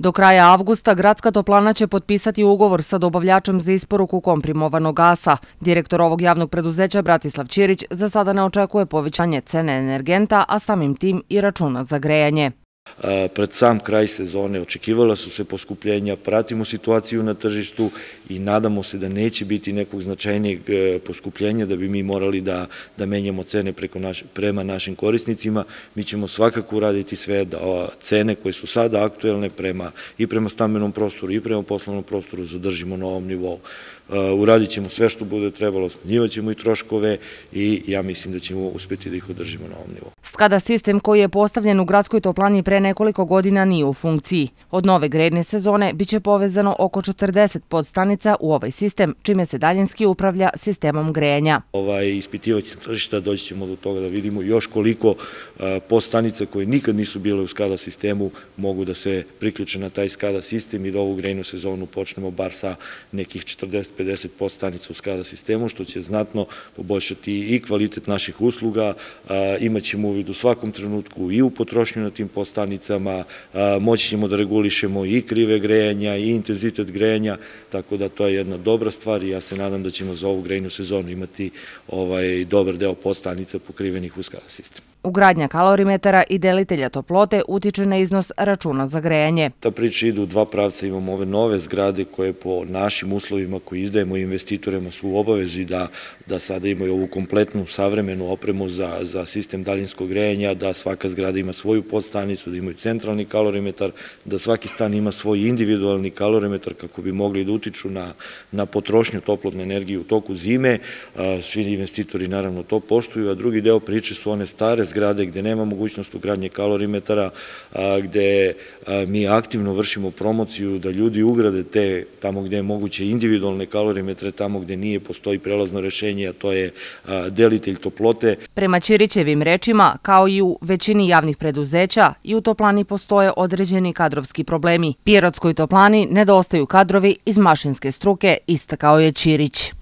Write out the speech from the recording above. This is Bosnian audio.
Do kraja avgusta gradska toplana će potpisati ugovor sa dobavljačem za isporuku komprimovanog gasa. Direktor ovog javnog preduzeća Bratislav Čirić za sada ne očekuje povećanje cene energenta, a samim tim i računa za grejanje pred sam kraj sezone očekivala su se poskupljenja, pratimo situaciju na tržištu i nadamo se da neće biti nekog značajnijeg e, poskupljenja da bi mi morali da menjamo cene prema našim korisnicima. Mi ćemo svakako uraditi sve da cene koje su sada aktuelne i prema stambenom prostoru i prema poslovnom prostoru zadržimo na ovom nivou. E, uradit ćemo sve što bude trebalo, smanjivat ćemo i troškove i ja mislim da ćemo uspjeti da ih održimo na ovom nivou. Skada sistem koji je postavljen u gradskoj toplani prene nekoliko godina nije u funkciji. Od nove gredne sezone biće povezano oko 40 podstanica u ovaj sistem, čime se daljinski upravlja sistemom grejanja. Ovaj ispitivaći tržišta doći ćemo do toga da vidimo još koliko e, podstanica koje nikad nisu bile u skada sistemu mogu da se priključe na taj skada sistem i da ovu grejnu sezonu počnemo bar sa nekih 40-50 podstanica u skada sistemu, što će znatno poboljšati i kvalitet naših usluga, e, imat ćemo uvid u svakom trenutku i u potrošnju na tim podstanicama, stanicama, moći ćemo da regulišemo i krive grejanja i intenzitet grejanja, tako da to je jedna dobra stvar i ja se nadam da ćemo za ovu grejnu sezonu imati ovaj, dobar deo postanica pokrivenih uskada sistema. Ugradnja kalorimetara i delitelja toplote utiče na iznos računa za grejanje. Ta priča idu u dva pravca, imamo ove nove zgrade koje po našim uslovima koje izdajemo investitorima su u obavezi da sada imaju ovu kompletnu savremenu opremu za sistem daljinskog grejanja, da svaka zgrada ima svoju podstanicu, da imaju centralni kalorimetar, da svaki stan ima svoj individualni kalorimetar kako bi mogli da utiču na potrošnju toplotne energije u toku zime. Svi investitori naravno to poštuju, a drugi deo priče su one stare zgrade zgrade gde nema mogućnost ugradnje kalorimetara, gde mi aktivno vršimo promociju da ljudi ugrade te tamo gde je moguće individualne kalorimetre, tamo gde nije postoji prelazno rešenje, a to je delitelj toplote. Prema Čirićevim rečima, kao i u većini javnih preduzeća, i u toplani postoje određeni kadrovski problemi. Pirotskoj toplani nedostaju kadrovi iz mašinske struke, istakao je Čirić.